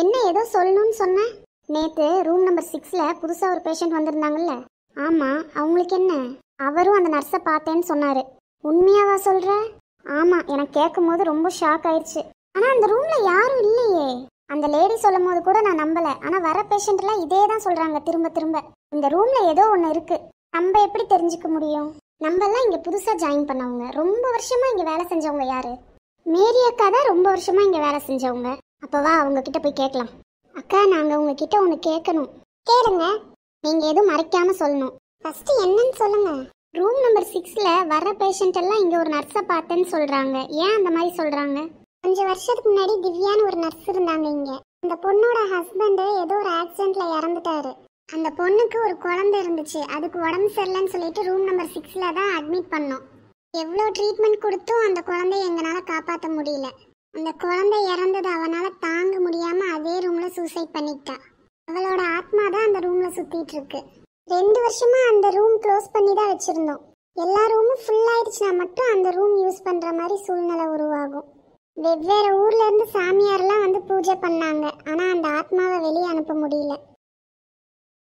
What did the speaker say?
என்ன ஏதோ சொல்லணும்னு சொன்னேன் நேற்று ரூம் நம்பர் சிக்ஸ்ல புதுசாக ஒரு பேஷண்ட் வந்திருந்தாங்கல்ல ஆமாம் அவங்களுக்கு என்ன அவரும் அந்த நர்ஸை பார்த்தேன்னு சொன்னார் உண்மையாவா சொல்ற ஆமாம் எனக்கு கேட்கும் போது ரொம்ப ஷாக் ஆயிடுச்சு ஆனால் அந்த ரூமில் யாரும் இல்லையே அந்த லேடி சொல்லும் போது கூட நான் நம்பலை ஆனால் வர எல்லாம் இதே தான் சொல்கிறாங்க திரும்ப திரும்ப இந்த ரூமில் ஏதோ ஒன்று இருக்குது நம்ம எப்படி தெரிஞ்சுக்க முடியும் நம்ம எல்லாம் இங்கே புதுசாக ஜாயின் பண்ணவங்க ரொம்ப வருஷமாக இங்கே வேலை செஞ்சவங்க யார் மேரி அக்கா தான் ரொம்ப வருஷமாக இங்கே வேலை செஞ்சவங்க அப்போவா அவங்கக்கிட்ட போய் கேட்கலாம் அக்கா நாங்கள் உங்ககிட்ட ஒன்று கேட்கணும் கேளுங்க நீங்கள் எதுவும் மறைக்காமல் சொல்லணும் ஃபஸ்ட்டு என்னன்னு சொல்லுங்கள் ரூம் நம்பர் சிக்ஸில் வர பேஷண்ட் எல்லாம் இங்கே ஒரு நர்ஸை பார்த்தேன்னு சொல்கிறாங்க ஏன் அந்த மாதிரி சொல்கிறாங்க கொஞ்சம் வருஷத்துக்கு முன்னாடி திவ்யான்னு ஒரு நர்ஸ் இருந்தாங்க இங்கே அந்த பொண்ணோட ஹஸ்பண்டு ஏதோ ஒரு ஆக்சிடென்ட்ல இறந்துட்டாரு அந்த பொண்ணுக்கு ஒரு குழந்தை இருந்துச்சு அதுக்கு உடம்பு சரியில்லைன்னு சொல்லிட்டு ரூம் நம்பர் சிக்ஸில் தான் அட்மிட் பண்ணோம் எவ்வளோ ட்ரீட்மெண்ட் கொடுத்தும் அந்த குழந்தைய எங்களால் காப்பாற்ற முடியல அந்த குழந்தை இறந்தது அவனால தாங்க முடியாம அதே ரூம்ல சூசைட் பண்ணிட்டா அவளோட ஆத்மா தான் அந்த ரூம்ல சுத்திட்டு இருக்கு ரெண்டு வருஷமா அந்த ரூம் க்ளோஸ் பண்ணி தான் வச்சிருந்தோம் எல்லா ரூமும் ஃபுல் ஆயிடுச்சுனா மட்டும் அந்த ரூம் யூஸ் பண்ற மாதிரி சூழ்நிலை உருவாகும் வெவ்வேறு ஊர்ல இருந்து சாமியார்லாம் வந்து பூஜை பண்ணாங்க ஆனா அந்த ஆத்மாவை வெளியே அனுப்ப முடியல